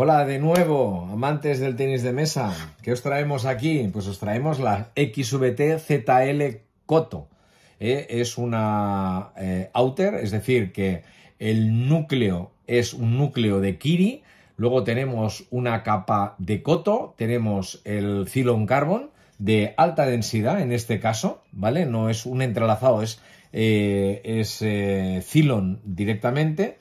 Hola de nuevo, amantes del tenis de mesa. ¿Qué os traemos aquí? Pues os traemos la XVT ZL Coto. Eh, es una eh, outer, es decir, que el núcleo es un núcleo de Kiri. Luego tenemos una capa de coto, tenemos el Cylon Carbon de alta densidad en este caso, ¿vale? No es un entrelazado, es, eh, es eh, Cylon directamente.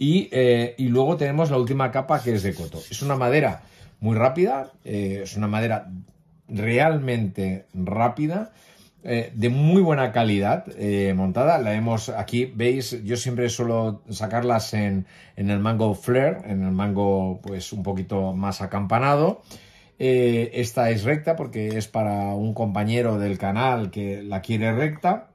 Eh, y, luego tenemos la última capa que es de coto. Es una madera muy rápida, eh, es una madera realmente rápida, eh, de muy buena calidad montada. La hemos aquí, veis, yo siempre suelo sacarlas en, en, el mango flare, en el mango pues un poquito más acampanado. esta es recta porque es para un compañero del canal que la quiere recta.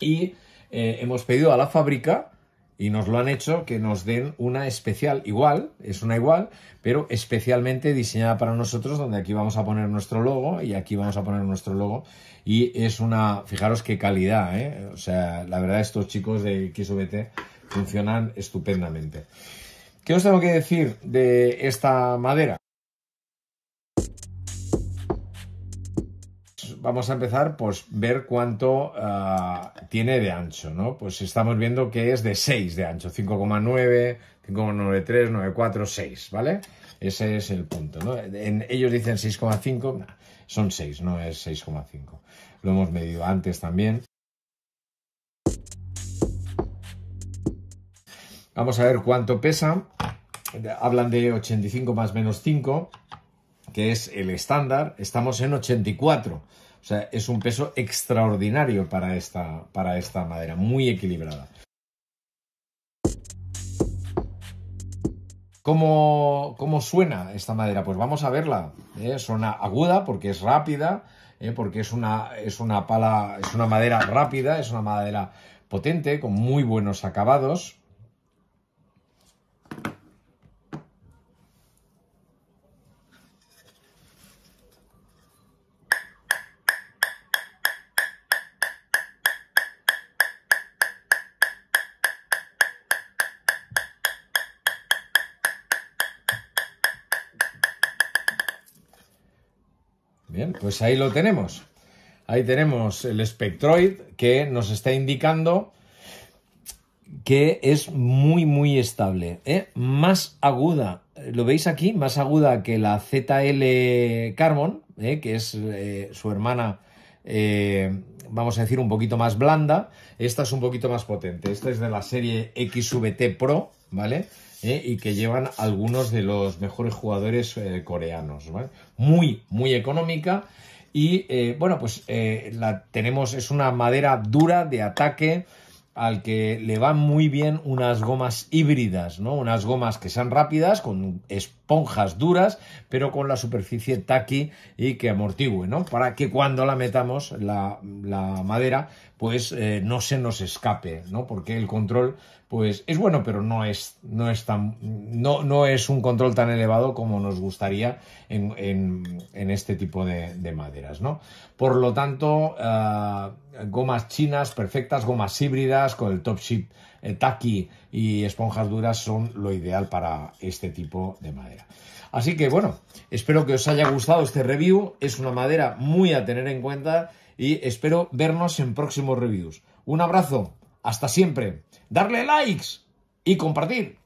Y hemos pedido a la fábrica y nos lo han hecho que nos den una especial, igual, es una igual, pero especialmente diseñada para nosotros, donde aquí vamos a poner nuestro logo y aquí vamos a poner nuestro logo. Y es una, fijaros qué calidad, ¿eh? O sea, la verdad estos chicos de XVT funcionan estupendamente. ¿Qué os tengo que decir de esta madera? vamos a empezar, pues ver cuánto ah, tiene de ancho, ¿no? Pues estamos viendo que es de 6 de ancho, 5,9, 5,93, 9,4, 6, ¿vale? Ese es el punto, ¿no? ellos dicen 6,5, son 6, no es 6,5. Lo hemos medido antes también. Vamos a ver cuánto pesa. Hablan de 85 más menos 5 que es el estándar, estamos en 84. O sea, es un peso extraordinario para esta, para esta madera, muy equilibrada. ¿Cómo, suena esta madera? Pues vamos a verla. ¿eh? Suena aguda porque es rápida, ¿eh? porque es una, es una pala, es una madera rápida, es una madera potente, con muy buenos acabados. Bien, pues ahí lo tenemos. Ahí tenemos el espectroid que nos está indicando que es muy, muy estable. ¿eh? Más aguda, lo veis aquí, más aguda que la ZL Carbon, ¿eh? que es eh, su hermana, vamos a decir, un poquito más blanda. Esta es un poquito más potente. Esta es de la serie XVT Pro, ¿vale? ¿eh? y que llevan algunos de los mejores jugadores eh, coreanos. Muy, muy económica. Y eh, bueno, pues la tenemos, es una madera dura de ataque al que le van muy bien unas gomas híbridas, ¿no? Unas gomas que sean rápidas, con esponjas duras, pero con la superficie taqui y que amortigüe, ¿no? Para que cuando la metamos, la, madera, pues eh, no se nos escape, ¿no? Porque el control, pues es bueno, pero no es, no es tan, no, no es un control tan elevado como nos gustaría en, este tipo de, maderas, ¿no? Por lo tanto, ah, gomas chinas perfectas, gomas híbridas con el top Sheet eh, Taki taqui y esponjas duras son lo ideal para este tipo de madera. Así que bueno, espero que os haya gustado este review. Es una madera muy a tener en cuenta y espero vernos en próximos reviews. Un abrazo, hasta siempre. Darle likes y compartir.